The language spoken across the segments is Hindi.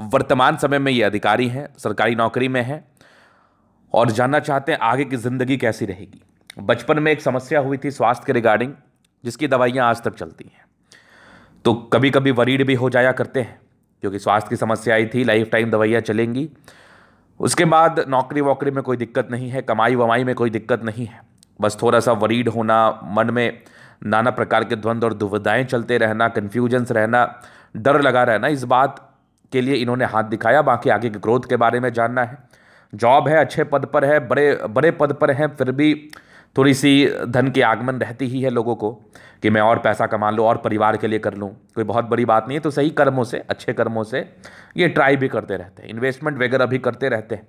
वर्तमान समय में ये अधिकारी हैं सरकारी नौकरी में हैं और जानना चाहते हैं आगे की ज़िंदगी कैसी रहेगी बचपन में एक समस्या हुई थी स्वास्थ्य के रिगार्डिंग जिसकी दवाइयाँ आज तक चलती हैं तो कभी कभी वरीड भी हो जाया करते हैं क्योंकि स्वास्थ्य की समस्या आई थी लाइफ टाइम दवाइयाँ चलेंगी उसके बाद नौकरी वोकरी में कोई दिक्कत नहीं है कमाई वमाई में कोई दिक्कत नहीं है बस थोड़ा सा वरीड होना मन में नाना प्रकार के द्वंद्व और दुविधाएँ चलते रहना कन्फ्यूजन्स रहना डर लगा रहना इस बात के लिए इन्होंने हाथ दिखाया बाकी आगे के ग्रोथ के बारे में जानना है जॉब है अच्छे पद पर है बड़े बड़े पद पर हैं फिर भी थोड़ी सी धन की आगमन रहती ही है लोगों को कि मैं और पैसा कमा लूँ और परिवार के लिए कर लूँ कोई बहुत बड़ी बात नहीं है तो सही कर्मों से अच्छे कर्मों से ये ट्राई भी करते रहते हैं इन्वेस्टमेंट वगैरह भी करते रहते हैं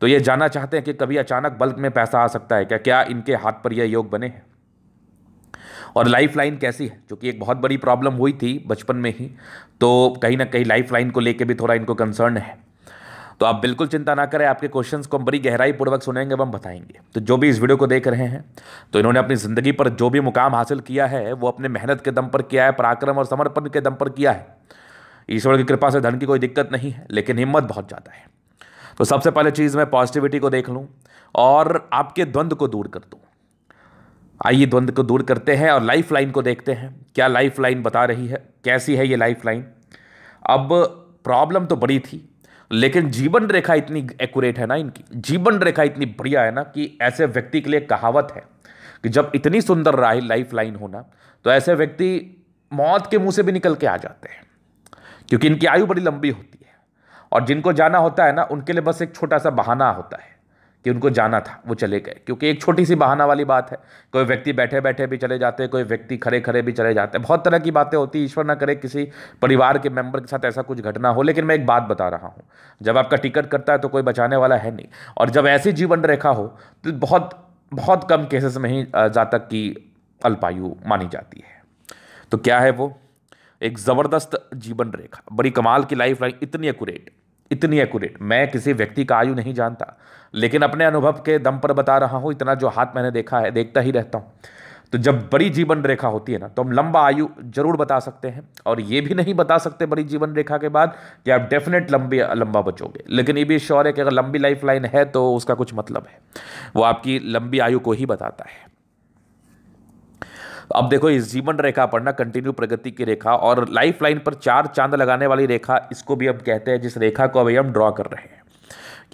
तो ये जानना चाहते हैं कि कभी अचानक बल्क में पैसा आ सकता है क्या क्या इनके हाथ पर यह योग बने हैं और लाइफ लाइन कैसी है जो कि एक बहुत बड़ी प्रॉब्लम हुई थी बचपन में ही तो कहीं ना कहीं लाइफ लाइन को लेकर भी थोड़ा इनको कंसर्न है तो आप बिल्कुल चिंता ना करें आपके क्वेश्चंस को हम बड़ी गहराई पूर्वक सुनेंगे हम बताएंगे तो जो भी इस वीडियो को देख रहे हैं तो इन्होंने अपनी ज़िंदगी पर जो भी मुकाम हासिल किया है वो अपने मेहनत के दम पर किया है पराक्रम और समर्पण के दम पर किया है ईश्वर की कृपा से धन की कोई दिक्कत नहीं है लेकिन हिम्मत बहुत ज़्यादा है तो सबसे पहले चीज़ मैं पॉजिटिविटी को देख लूँ और आपके द्वंद्व को दूर कर दूँ आइए द्वंद्व को दूर करते हैं और लाइफ लाइन को देखते हैं क्या लाइफ लाइन बता रही है कैसी है ये लाइफ लाइन अब प्रॉब्लम तो बड़ी थी लेकिन जीवन रेखा इतनी एक्यूरेट है ना इनकी जीवन रेखा इतनी बढ़िया है ना कि ऐसे व्यक्ति के लिए कहावत है कि जब इतनी सुंदर राह लाइफ लाइन होना तो ऐसे व्यक्ति मौत के मुंह से भी निकल के आ जाते हैं क्योंकि इनकी आयु बड़ी लंबी होती है और जिनको जाना होता है ना उनके लिए बस एक छोटा सा बहाना होता है कि उनको जाना था वो चले गए क्योंकि एक छोटी सी बहाना वाली बात है कोई व्यक्ति बैठे बैठे भी चले जाते हैं कोई व्यक्ति खड़े खड़े भी चले जाते हैं बहुत तरह की बातें होती ईश्वर ना करे किसी परिवार के मेंबर के साथ ऐसा कुछ घटना हो लेकिन मैं एक बात बता रहा हूँ जब आपका टिकट करता है तो कोई बचाने वाला है नहीं और जब ऐसी जीवन रेखा हो तो बहुत बहुत कम केसेस में ही जातक की अल्पायु मानी जाती है तो क्या है वो एक ज़बरदस्त जीवन रेखा बड़ी कमाल की लाइफ लाइन इतनी एकूरेट इतनी एक्यूरेट मैं किसी व्यक्ति का आयु नहीं जानता लेकिन अपने अनुभव के दम पर बता रहा हूँ इतना जो हाथ मैंने देखा है देखता ही रहता हूँ तो जब बड़ी जीवन रेखा होती है ना तो हम लंबा आयु जरूर बता सकते हैं और ये भी नहीं बता सकते बड़ी जीवन रेखा के बाद कि आप डेफिनेट लंबी लंबा बचोगे लेकिन ये भी श्योर है कि अगर लंबी लाइफ लाइन है तो उसका कुछ मतलब है वो आपकी लंबी आयु को ही बताता है तो अब देखो इस जीवन रेखा पर ना कंटिन्यू प्रगति की रेखा और लाइफ लाइन पर चार चांद लगाने वाली रेखा इसको भी हम कहते हैं जिस रेखा को अभी हम ड्रॉ कर रहे हैं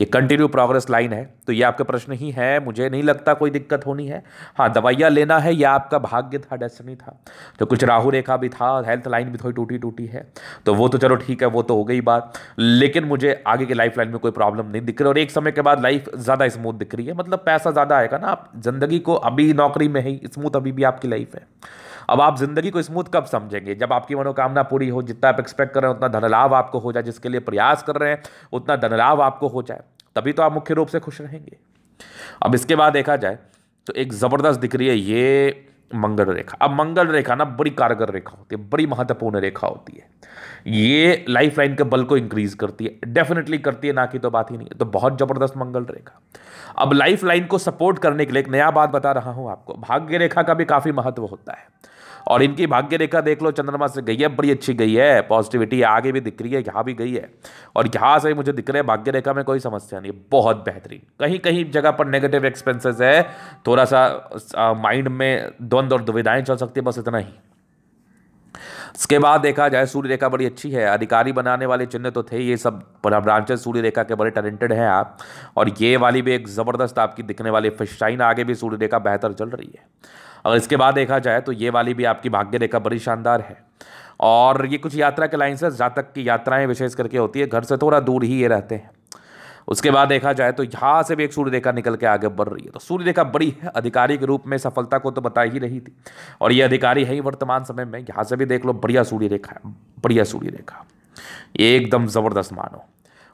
ये कंटिन्यू प्रोग्रेस लाइन है तो ये आपका प्रश्न ही है मुझे नहीं लगता कोई दिक्कत होनी है हाँ दवाइयाँ लेना है या आपका भाग्य था डेस्टनी था तो कुछ राहु रेखा भी था हेल्थ लाइन भी थोड़ी टूटी टूटी है तो वो तो चलो ठीक है वो तो हो गई बात लेकिन मुझे आगे की लाइफ लाइन में कोई प्रॉब्लम नहीं दिख रही और एक समय के बाद लाइफ ज़्यादा स्मूथ दिख रही है मतलब पैसा ज़्यादा आएगा ना आप ज़िंदगी को अभी नौकरी में ही स्मूथ अभी भी आपकी लाइफ है अब आप ज़िंदगी को स्मूथ कब समझेंगे जब आपकी मनोकामना पूरी हो जितना आप एक्सपेक्ट कर रहे हैं उतना धन लाभ आपको हो जाए जिसके लिए प्रयास कर रहे हैं उतना धन लाभ आपको हो जाए तभी तो आप मुख्य रूप से खुश रहेंगे अब इसके बाद देखा जाए तो एक ज़बरदस्त दिख रही है ये मंगल रेखा अब मंगल रेखा ना बड़ी कारगर रेखा होती है बड़ी महत्वपूर्ण रेखा होती है ये लाइफ लाइन के बल को इंक्रीज करती है डेफिनेटली करती है ना कि तो बात ही नहीं है तो बहुत ज़बरदस्त मंगल रेखा अब लाइफ लाइन को सपोर्ट करने के लिए एक नया बात बता रहा हूँ आपको भाग्य रेखा का भी काफ़ी महत्व होता है और इनकी भाग्य रेखा देख लो चंद्रमा से गई है बड़ी अच्छी गई है पॉजिटिविटी आगे भी दिख रही है यहाँ भी गई है और यहाँ से मुझे दिख रहा है भाग्य रेखा में कोई समस्या नहीं बहुत बेहतरीन कहीं कहीं जगह पर नेगेटिव एक्सपेंसेस है थोड़ा सा माइंड में द्वंद्व और दुविधाएं चल सकती है बस इतना ही इसके बाद देखा जाए सूर्य रेखा बड़ी अच्छी है अधिकारी बनाने वाले चिन्ह तो थे ये सब ब्रांचेस सूर्य रेखा के बड़े टैलेंटेड हैं आप और ये वाली भी एक ज़बरदस्त आपकी दिखने वाली फिश शाइन आगे भी सूर्य रेखा बेहतर चल रही है अगर इसके बाद देखा जाए तो ये वाली भी आपकी भाग्य रेखा बड़ी शानदार है और ये कुछ यात्रा के लाइन से जातक की यात्राएं विशेष करके होती है घर से थोड़ा दूर ही ये रहते हैं उसके बाद देखा जाए तो यहाँ से भी एक सूर्य रेखा निकल के आगे बढ़ रही है तो सूर्य रेखा बड़ी है अधिकारी के रूप में सफलता को तो बता ही रही थी और ये अधिकारी है ही वर्तमान समय में यहाँ से भी देख लो बढ़िया सूर्य रेखा है बढ़िया सूर्य रेखा एकदम ज़बरदस्त मानो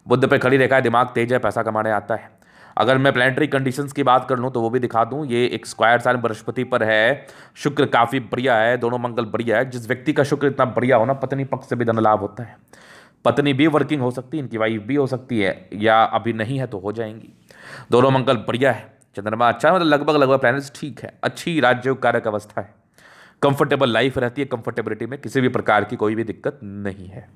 बुद्ध पे खड़ी रेखा है दिमाग तेज है पैसा कमाने आता है अगर मैं प्लानिटरी कंडीशंस की बात कर लूँ तो वो भी दिखा दूँ ये एक स्क्वायर साल बृहस्पति पर है शुक्र काफ़ी बढ़िया है दोनों मंगल बढ़िया है जिस व्यक्ति का शुक्र इतना बढ़िया होना पत्नी पक्ष से भी धन लाभ होता है पत्नी भी वर्किंग हो सकती है इनकी वाइफ भी हो सकती है या अभी नहीं है तो हो जाएंगी दोनों मंगल बढ़िया है चंद्रमा अच्छा मतलब लगभग लगभग प्लैनेट्स ठीक है अच्छी राज्य कारक अवस्था है कंफर्टेबल लाइफ रहती है कंफर्टेबिलिटी में किसी भी प्रकार की कोई भी दिक्कत नहीं है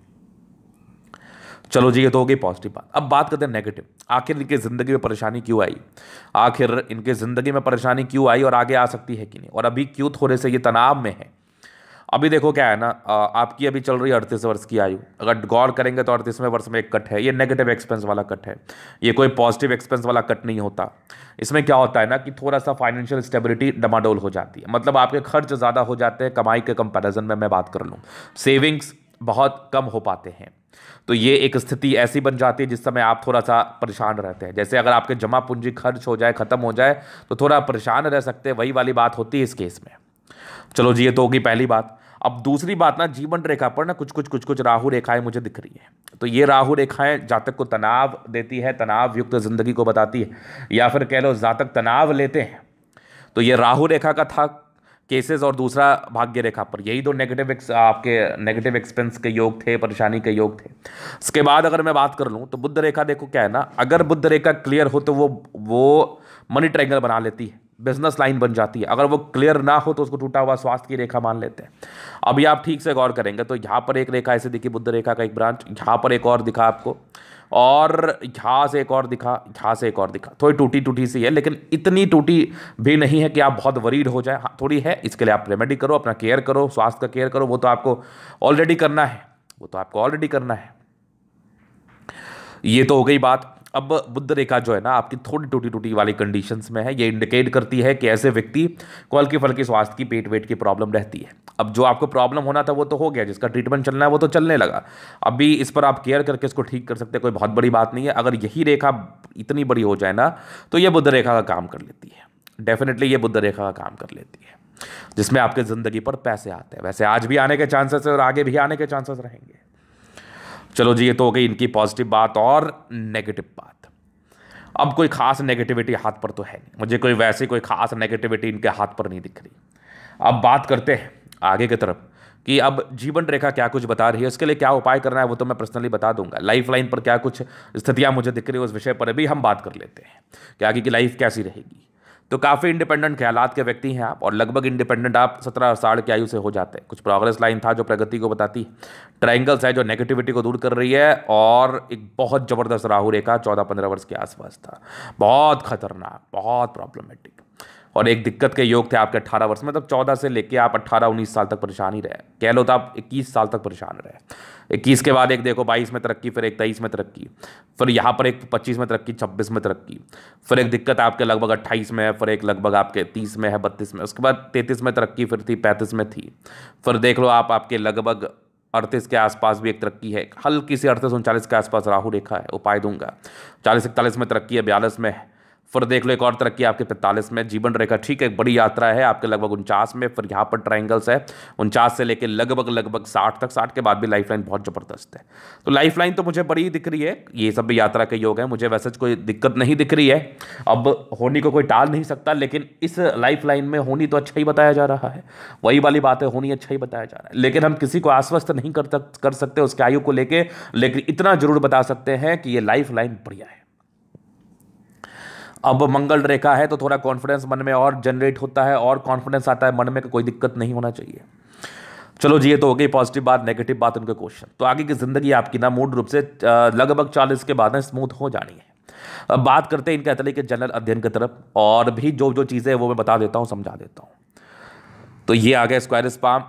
चलो जी ये तो हो गई पॉजिटिव बात अब बात करते हैं नेगेटिव आखिर इनकी ज़िंदगी में परेशानी क्यों आई आखिर इनके ज़िंदगी में परेशानी क्यों आई और आगे आ सकती है कि नहीं और अभी क्यों थोड़े से ये तनाव में है अभी देखो क्या है ना आपकी अभी चल रही है अड़तीस वर्ष की आयु अगर गौर करेंगे तो अड़तीसवें वर्ष में एक कट है ये नेगेटिव एक्सपेंस वाला कट है ये कोई पॉजिटिव एक्सपेंस वाला कट नहीं होता इसमें क्या होता है ना कि थोड़ा सा फाइनेंशियल स्टेबिलिटी डमाडोल हो जाती है मतलब आपके खर्च ज़्यादा हो जाते हैं कमाई के कंपेरिजन में मैं बात कर लूँ सेविंग्स बहुत कम हो पाते हैं तो ये एक स्थिति ऐसी बन जाती है जिस समय आप थोड़ा सा परेशान रहते हैं जैसे अगर आपके जमा पूंजी खर्च हो जाए ख़त्म हो जाए तो थोड़ा परेशान रह सकते हैं वही वाली बात होती है इस केस में चलो जी ये तो होगी पहली बात अब दूसरी बात ना जीवन रेखा पर ना कुछ कुछ कुछ कुछ राहु रेखाएं मुझे दिख रही है तो ये राहु रेखाएं जातक को तनाव देती है तनाव युक्त ज़िंदगी को बताती है या फिर कह लो जातक तनाव लेते हैं तो ये राहु रेखा का था केसेस और दूसरा भाग्य रेखा पर यही दो नेगेटिव आपके नेगेटिव एक्सपेंस के योग थे परेशानी के योग थे इसके बाद अगर मैं बात कर लूँ तो बुद्ध रेखा देखो क्या है ना अगर बुद्ध रेखा क्लियर हो तो वो वो मनी ट्रैंगल बना लेती है बिजनेस लाइन बन जाती है अगर वो क्लियर ना हो तो उसको टूटा हुआ स्वास्थ्य की रेखा मान लेते हैं अभी आप ठीक से गौर करेंगे तो यहाँ पर एक रेखा ऐसे दिखी बुद्ध रेखा का एक ब्रांच यहाँ पर एक और दिखा आपको और यहाँ से एक और दिखा यहाँ से एक और दिखा थोड़ी टूटी टूटी सी है लेकिन इतनी टूटी भी नहीं है कि आप बहुत वरीड हो जाए हाँ, थोड़ी है इसके लिए आप रेमेडी करो अपना केयर करो स्वास्थ्य का केयर करो वो तो आपको ऑलरेडी करना है वो तो आपको ऑलरेडी करना है ये तो हो गई बात अब बुद्ध रेखा जो है ना आपकी थोड़ी टूटी टूटी वाली कंडीशन में है ये इंडिकेट करती है कि ऐसे व्यक्ति को हल्के फल्के स्वास्थ्य की पेट वेट की प्रॉब्लम रहती है अब जो आपको प्रॉब्लम होना था वो तो हो गया जिसका ट्रीटमेंट चलना है वो तो चलने लगा अभी इस पर आप केयर करके इसको ठीक कर सकते हैं कोई बहुत बड़ी बात नहीं है अगर यही रेखा इतनी बड़ी हो जाए ना तो ये बुद्ध रेखा का काम कर लेती है डेफिनेटली ये बुद्ध रेखा का काम कर लेती है जिसमें आपके ज़िंदगी पर पैसे आते हैं वैसे आज भी आने के चांसेस है और आगे भी आने के चांसेस रहेंगे चलो जी ये तो हो गई इनकी पॉजिटिव बात और नेगेटिव बात अब कोई खास नेगेटिविटी हाथ पर तो है नहीं मुझे कोई वैसे कोई खास नेगेटिविटी इनके हाथ पर नहीं दिख रही अब बात करते हैं आगे की तरफ कि अब जीवन रेखा क्या कुछ बता रही है उसके लिए क्या उपाय करना है वो तो मैं पर्सनली बता दूंगा लाइफ लाइन पर क्या कुछ स्थितियाँ मुझे दिख रही है उस विषय पर भी हम बात कर लेते हैं कि आगे की लाइफ कैसी रहेगी तो काफ़ी इंडिपेंडेंट ख्यालात के व्यक्ति हैं आप और लगभग इंडिपेंडेंट आप सत्रह साल की आयु से हो जाते हैं कुछ प्रोग्रेस लाइन था जो प्रगति को बताती है ट्राइंगल्स है जो नेगेटिविटी को दूर कर रही है और एक बहुत ज़बरदस्त राहु रेखा चौदह पंद्रह वर्ष के आसपास था बहुत खतरनाक बहुत प्रॉब्लमेटिक और एक दिक्कत के योग थे आपके अट्ठारह वर्ष मतलब चौदह से लेके आप अट्ठारह उन्नीस साल तक परेशान ही रहे कह लो तो आप इक्कीस साल तक परेशान रहे इक्कीस के बाद एक देखो बाईस में तरक्की फिर एक तेईस में तरक्की फिर यहाँ पर एक पच्चीस में तरक्की छब्बीस में तरक्की फिर एक दिक्कत आपके लगभग अट्ठाईस में है फिर एक लगभग आपके तीस में है बत्तीस में उसके बाद तैतीस में तरक्की फिर थी पैंतीस में थी फिर देख लो आप आपके लगभग अड़तीस के आसपास भी एक तरक्की है हल्की सी अड़तीस उनचालीस के आसपास राहु रेखा है उपाय दूंगा चालीस इकतालीस में तरक्की है बयालीस में है फिर देख लो एक और तरक्की आपके पैंतालीस में जीवन रेखा ठीक है एक बड़ी यात्रा है आपके लगभग उनचास में फिर यहाँ पर ट्राइंगल्स है उनचास से लेकर लगभग लगभग साठ तक साठ के बाद भी लाइफ लाइन बहुत ज़बरदस्त है तो लाइफ लाइन तो मुझे बड़ी दिख रही है ये सब भी यात्रा के योग है मुझे वैसे तो कोई दिक्कत नहीं दिख रही है अब होनी को कोई टाल नहीं सकता लेकिन इस लाइफ लाइन में होनी तो अच्छा ही बताया जा रहा है वही वाली बात है होनी अच्छा ही बताया जा रहा है लेकिन हम किसी को आश्वस्त नहीं कर सकते उसके आयु को लेकर लेकिन इतना जरूर बता सकते हैं कि ये लाइफ लाइन बढ़िया है अब मंगल रेखा है तो थोड़ा कॉन्फिडेंस मन में और जनरेट होता है और कॉन्फिडेंस आता है मन में कोई दिक्कत नहीं होना चाहिए चलो जी ये तो हो गई पॉजिटिव बात नेगेटिव बात उनके क्वेश्चन तो आगे की ज़िंदगी आपकी ना मूड रूप से लगभग चालीस के बाद स्मूथ हो जानी है अब बात करते हैं इनके अतले के जनरल अध्ययन की तरफ और भी जो जो चीज़ें वो मैं बता देता हूँ समझा देता हूँ तो ये आ गया स्क्वायर स्पाम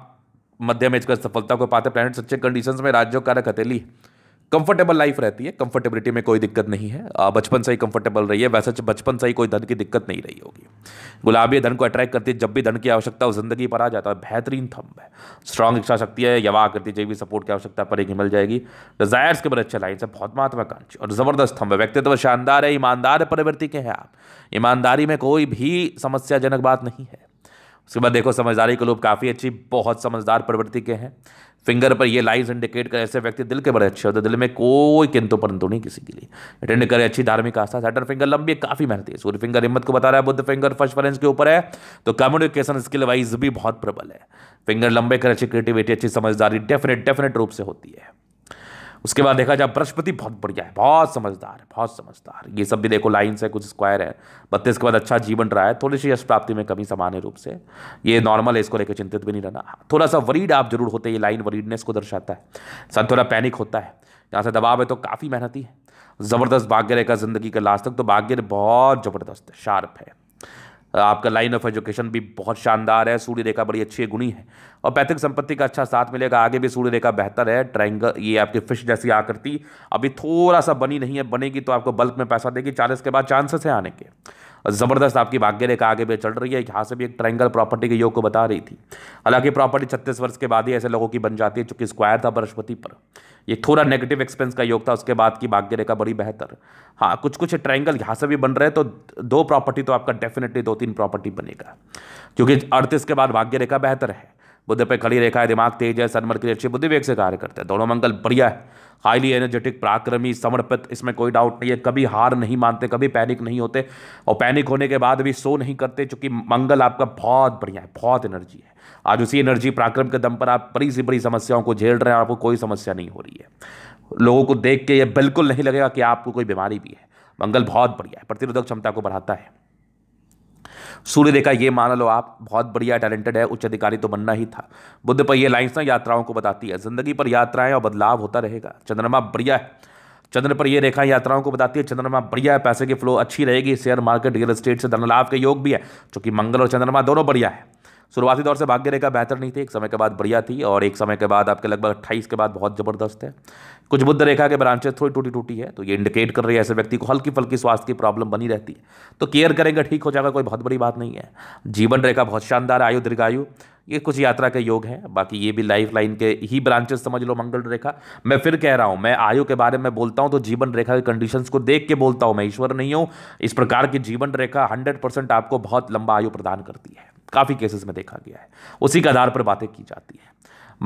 मध्यम एज का सफलता को पाते प्लैनेट सच्चे कंडीशंस में राज्यों कारक हथेली कंफर्टेबल लाइफ रहती है कंफर्टेबिलिटी में कोई दिक्कत नहीं है बचपन से ही कंफर्टेबल रही है वैसे बचपन से ही कोई धन की दिक्कत नहीं रही होगी गुलाबी धन को अट्रैक्ट करती है जब भी धन की आवश्यकता हो जिंदगी पर आ जाता है बेहतरीन थंब है स्ट्रांग इच्छा शक्ति है यवा करती भी सपोर्ट की आवश्यकता पर एक मिल जाएगी डिजायर्स के बड़े अच्छे लाइन से बहुत महत्वाकांक्षी और ज़बरदस्त थंब है व्यक्तित्व शानदार है ईमानदार परिवर्ति के हैं आप ईमानदारी में कोई भी समस्याजनक बात नहीं है उसके बाद देखो समझदारी के लोग काफ़ी अच्छी बहुत समझदार प्रवृत्ति के हैं फिंगर पर ये लाइन्स इंडिकेट कर ऐसे व्यक्ति दिल के बड़े अच्छे होते हैं दिल में कोई किंतु परंतु नहीं किसी के लिए अटेंड करे अच्छी धार्मिक आस्था सेटर फिंगर लंबी काफ़ी मेहनती है सूर्य फिंगर हिम्मत को बता रहा है बुद्ध फिंगर फर्स्ट फ्रेंस के ऊपर है तो कम्युनिकेशन स्किल वाइज भी बहुत प्रबल है फिंगर लंबे कर अच्छी क्रिएटिविटी अच्छी समझदारी डेफिनेट डेफिनेट रूप से होती है उसके बाद देखा जाए बृहस्पति बहुत बढ़िया है बहुत समझदार है बहुत समझदार ये सब भी देखो लाइन्स है कुछ स्क्वायर है बत्तीस के बाद अच्छा जीवन रहा है थोड़ी सी यश प्राप्ति में कमी सामान्य रूप से ये नॉर्मल है इसको लेकर चिंतित भी नहीं रहना हाँ, थोड़ा सा वरीड आप जरूर होते हैं ये लाइन वरीडनेस को दर्शाता है साथ थोड़ा पैनिक होता है यहाँ से दबाव है तो काफ़ी मेहनती है ज़बरदस्त भाग्य रहेगा ज़िंदगी का लास्ट तक तो भाग्य बहुत ज़बरदस्त है शार्प है आपका लाइन ऑफ एजुकेशन भी बहुत शानदार है सूर्य रेखा बड़ी अच्छी है गुणी है और पैतृक संपत्ति का अच्छा साथ मिलेगा आगे भी सूर्य रेखा बेहतर है ट्राइंगल ये आपकी फिश जैसी आकृति अभी थोड़ा सा बनी नहीं है बनेगी तो आपको बल्क में पैसा देगी चालीस के बाद चांसेस है आने के ज़बरदस्त आपकी भाग्य रेखा आगे भी चल रही है यहाँ से भी एक ट्राइंगल प्रॉपर्टी के योग को बता रही थी हालांकि प्रॉपर्टी छत्तीस वर्ष के बाद ही ऐसे लोगों की बन जाती है चूंकि स्क्वायर था बृहस्पति पर ये थोड़ा नेगेटिव एक्सपेंस का योग था उसके बाद की भाग्य रेखा बड़ी बेहतर हाँ कुछ कुछ ट्राइंगल यहाँ से भी बन रहे तो दो प्रॉपर्टी तो आपका डेफिनेटली दो तीन प्रॉपर्टी बनेगा क्योंकि अड़तीस के बाद भाग्य रेखा बेहतर है बुद्ध पे खड़ी रेखा है दिमाग तेज है सनमर की अच्छी बुद्धि वेग से कार्य करते हैं दोनों मंगल बढ़िया है हाईली एनर्जेटिक पराक्रमी समर्पित इसमें कोई डाउट नहीं है कभी हार नहीं मानते कभी पैनिक नहीं होते और पैनिक होने के बाद भी सो नहीं करते चूंकि मंगल आपका बहुत बढ़िया है बहुत एनर्जी है आज उसी एनर्जी पराक्रम के दम पर आप बड़ी सी बड़ी समस्याओं को झेल रहे हैं आपको कोई समस्या नहीं हो रही है लोगों को देख के ये बिल्कुल नहीं लगेगा कि आपको कोई बीमारी भी है मंगल बहुत बढ़िया है प्रतिरोधक क्षमता को बढ़ाता है सूर्य रेखा ये मान लो आप बहुत बढ़िया टैलेंटेड है उच्च अधिकारी तो बनना ही था बुद्ध पर यह लाइन्स ना यात्राओं को बताती है जिंदगी पर यात्राएं और बदलाव होता रहेगा चंद्रमा बढ़िया है चंद्र पर यह रेखा यात्राओं को बताती है चंद्रमा बढ़िया है पैसे की फ्लो अच्छी रहेगी शेयर मार्केट रियल एस्टेट से धन लाभ के योग भी है चूंकि मंगल और चंद्रमा दोनों बढ़िया है शुरुआती दौर से भाग्य रेखा बेहतर नहीं थी एक समय के बाद बढ़िया थी और एक समय के बाद आपके लगभग अट्ठाईस के बाद बहुत ज़बरदस्त है कुछ बुद्ध रेखा के ब्रांचेस थोड़ी टूटी टूटी है तो ये इंडिकेट कर रही है ऐसे व्यक्ति को हल्की फल्की स्वास्थ्य की प्रॉब्लम बनी रहती है तो केयर करेंगे ठीक हो जाएगा कोई बहुत बड़ी बात नहीं है जीवन रेखा बहुत शानदार आयु दीर्घायु ये कुछ यात्रा के योग हैं बाकी ये भी लाइफ लाइन के ही ब्रांचेस समझ लो मंगल रेखा मैं फिर कह रहा हूँ मैं आयु के बारे में बोलता हूँ तो जीवन रेखा की कंडीशंस को देख के बोलता हूँ मैं ईश्वर नहीं हूँ इस प्रकार की जीवन रेखा हंड्रेड परसेंट आपको बहुत लंबा आयु प्रदान करती है काफ़ी केसेस में देखा गया है उसी के आधार पर बातें की जाती हैं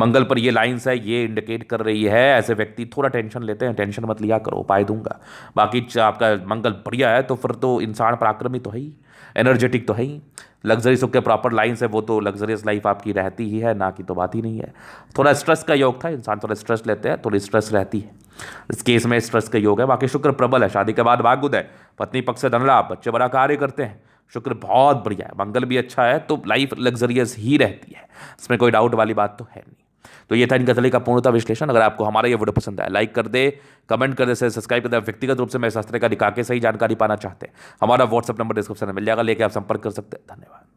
मंगल पर ये लाइंस है ये इंडिकेट कर रही है ऐसे व्यक्ति थोड़ा टेंशन लेते हैं टेंशन मत लिया करो उपाय दूंगा बाकी आपका मंगल बढ़िया है तो फिर तो इंसान पराक्रमी तो है ही एनर्जेटिक तो है ही लग्जरी सुख के प्रॉपर लाइन्स है वो तो लग्जरियस लाइफ आपकी रहती ही है ना कि तो बात ही नहीं है थोड़ा स्ट्रेस का योग था इंसान थोड़ा स्ट्रेस लेते हैं थोड़ी स्ट्रेस रहती है इस केस में स्ट्रेस का योग है बाकी शुक्र प्रबल है शादी के बाद भाग्युद है पत्नी पक्ष से धनला बच्चे बड़ा कार्य करते हैं शुक्र बहुत बढ़िया है मंगल भी अच्छा है तो लाइफ लग्जरियस ही रहती है इसमें कोई डाउट वाली बात तो है नहीं तो ये था इनका थली का पूर्णता विश्लेषण अगर आपको हमारा ये वीडियो पसंद आया लाइक कर दे कमेंट कर दे सब्सक्राइब कर दे व्यक्तिगत रूप से मैं शास्त्र का दिखा के सही जानकारी पाना चाहते हैं हमारा व्हाट्सअप नंबर डिस्क्रिप्शन में मिल जाएगा लेके आप संपर्क कर सकते हैं धन्यवाद